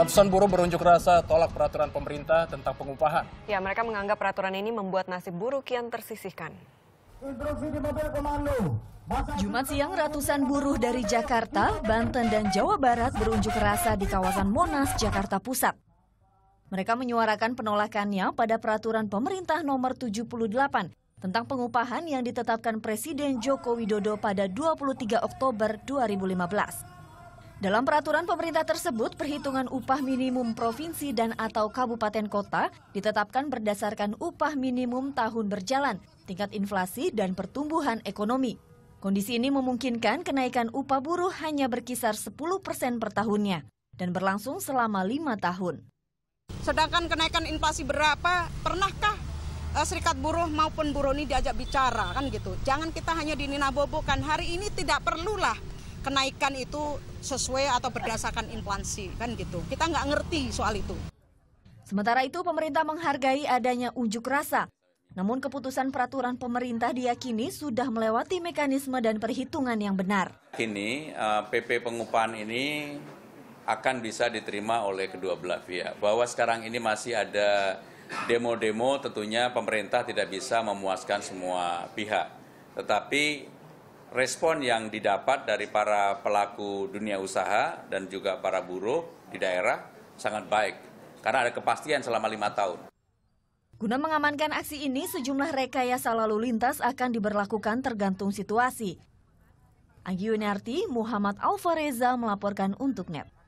Ratusan buruh berunjuk rasa tolak peraturan pemerintah tentang pengupahan. Ya, mereka menganggap peraturan ini membuat nasib buruh kian tersisihkan. Jumat siang kan ratusan buruh dari Jakarta, Banten, dan Jawa Barat berunjuk rasa di kawasan Monas, Jakarta Pusat. Mereka menyuarakan penolakannya pada peraturan pemerintah nomor 78 tentang pengupahan yang ditetapkan Presiden Joko Widodo pada 23 Oktober 2015. Dalam peraturan pemerintah tersebut, perhitungan upah minimum provinsi dan atau kabupaten kota ditetapkan berdasarkan upah minimum tahun berjalan, tingkat inflasi, dan pertumbuhan ekonomi. Kondisi ini memungkinkan kenaikan upah buruh hanya berkisar 10 persen per tahunnya dan berlangsung selama lima tahun. Sedangkan kenaikan inflasi berapa, pernahkah eh, serikat buruh maupun buruh ini diajak bicara kan gitu. Jangan kita hanya dininabobokan. Hari ini tidak perlulah kenaikan itu sesuai atau berdasarkan inflasi kan gitu. Kita nggak ngerti soal itu. Sementara itu pemerintah menghargai adanya unjuk rasa. Namun keputusan peraturan pemerintah diyakini sudah melewati mekanisme dan perhitungan yang benar. Kini PP eh, pengupahan ini akan bisa diterima oleh kedua belah pihak. Bahwa sekarang ini masih ada demo-demo tentunya pemerintah tidak bisa memuaskan semua pihak. Tetapi respon yang didapat dari para pelaku dunia usaha dan juga para buruh di daerah sangat baik karena ada kepastian selama lima tahun. Guna mengamankan aksi ini, sejumlah rekayasa lalu lintas akan diberlakukan tergantung situasi. Anggi Yuniarti, Muhammad Alvareza melaporkan untuk NET.